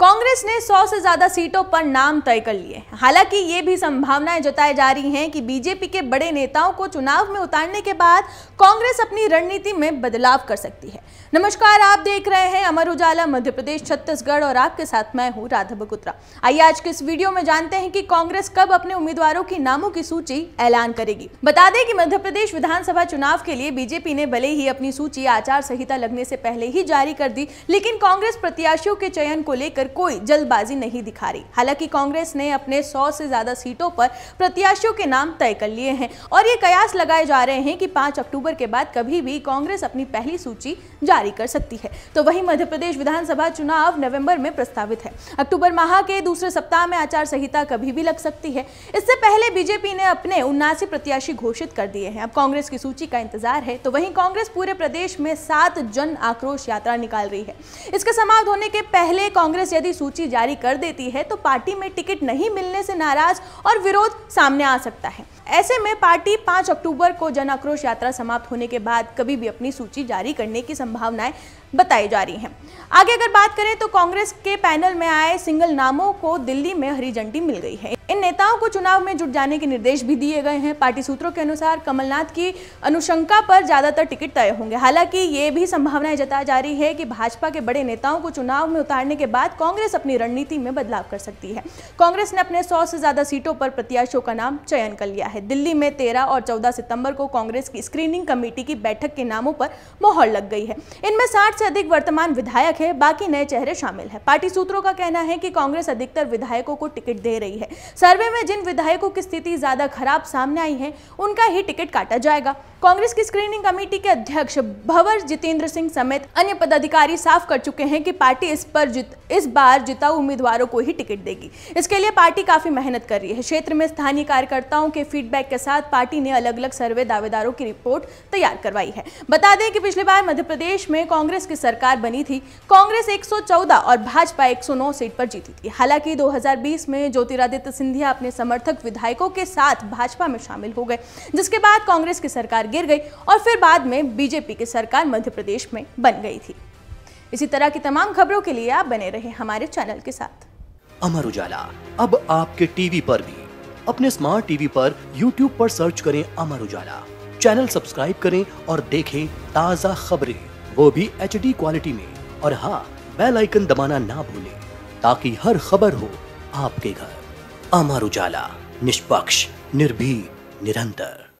कांग्रेस ने 100 से ज्यादा सीटों पर नाम तय कर लिए हालांकि ये भी संभावनाएं जताई जा रही हैं कि बीजेपी के बड़े नेताओं को चुनाव में उतारने के बाद कांग्रेस अपनी रणनीति में बदलाव कर सकती है नमस्कार आप देख रहे हैं अमर उजाला मध्य प्रदेश छत्तीसगढ़ और आपके साथ मैं हूँ राधा बगुत्रा आइए आज के इस वीडियो में जानते हैं की कांग्रेस कब अपने उम्मीदवारों की नामों की सूची ऐलान करेगी बता दें कि मध्य प्रदेश विधानसभा चुनाव के लिए बीजेपी ने भले ही अपनी सूची आचार संहिता लगने से पहले ही जारी कर दी लेकिन कांग्रेस प्रत्याशियों के चयन को लेकर लेकर कोई जल्दबाजी नहीं दिखा रही हालांकि कांग्रेस ने अपने सौ से ज्यादा सीटों पर प्रत्याशियों के नाम तय कर लिए हैं और ये कयास लगाए जा रहे हैं कि पांच अक्टूबर के बाद कभी भी कांग्रेस अपनी पहली सूची जारी कर सकती है तो वही मध्य प्रदेश विधानसभा चुनाव नवम्बर में प्रस्तावित है अक्टूबर माह के दूसरे सप्ताह में आचार संहिता कभी भी लग सकती है इससे पहले बीजेपी ने अपने उन्नासी प्रत्याशी घोषित कर दिए हैं अब कांग्रेस की सूची का इंतजार है तो वहीं कांग्रेस पूरे प्रदेश में सात जन आक्रोश यात्रा निकाल रही है इसके समाप्त होने के पहले कांग्रेस यदि सूची जारी कर देती है तो पार्टी में टिकट नहीं मिलने से नाराज और विरोध सामने आ सकता है ऐसे में पार्टी 5 अक्टूबर को जन आक्रोश यात्रा समाप्त होने के बाद कभी भी अपनी सूची जारी करने की संभावनाएं बताई जा रही हैं आगे अगर बात करें तो कांग्रेस के पैनल में आए सिंगल नामों को दिल्ली में हरी झंडी मिल गई है इन नेताओं को चुनाव में जुट जाने के निर्देश भी दिए गए हैं पार्टी सूत्रों के अनुसार कमलनाथ की अनुशंका पर ज्यादातर टिकट तय होंगे हालांकि ये भी संभावनाएं जताई जा रही है कि भाजपा के बड़े नेताओं को चुनाव में उतारने के बाद कांग्रेस अपनी रणनीति में बदलाव कर सकती है कांग्रेस ने अपने सौ से ज्यादा सीटों पर प्रत्याशियों का नाम चयन कर लिया है है दिल्ली में तेरह और चौदह सितंबर को कांग्रेस की स्क्रीनिंग कमेटी की बैठक के नामों पर मोहर लग गई है इनमें साठ से अधिक वर्तमान विधायक है बाकी नए चेहरे शामिल है पार्टी सूत्रों का कहना है कि कांग्रेस अधिकतर विधायकों को टिकट दे रही है सर्वे में जिन विधायकों की स्थिति ज्यादा खराब सामने आई है उनका ही टिकट काटा जाएगा कांग्रेस की स्क्रीनिंग कमेटी के अध्यक्ष भवर जितेंद्र सिंह समेत अन्य पदाधिकारी साफ कर चुके हैं कि पार्टी इस पर जित, इस बार जिता उम्मीदवारों को ही टिकट देगी इसके लिए पार्टी काफी मेहनत कर रही है क्षेत्र में स्थानीय कार्यकर्ताओं के फीडबैक के साथ पार्टी ने अलग अलग सर्वे दावेदारों की रिपोर्ट तैयार करवाई है बता दें कि पिछली बार मध्य प्रदेश में कांग्रेस की सरकार बनी थी कांग्रेस एक और भाजपा एक सीट पर जीती थी हालांकि दो में ज्योतिरादित्य सिंधिया अपने समर्थक विधायकों के साथ भाजपा में शामिल हो गए जिसके बाद कांग्रेस की सरकार गिर गई और फिर बाद में बीजेपी की सरकार मध्य प्रदेश में बन गई थी इसी तरह की तमाम खबरों के लिए आप बने रहे हमारे चैनल के साथ अमर उजाला अब आपके टीवी पर भी अपने स्मार्ट टीवी पर यूट्यूब पर सर्च करें अमर उजाला चैनल सब्सक्राइब करें और देखें ताज़ा खबरें वो भी एच क्वालिटी में और हाँ बेल आइकन दबाना ना भूलें ताकि हर खबर हो आपके घर अमर उजाला निष्पक्ष निर्भी निरंतर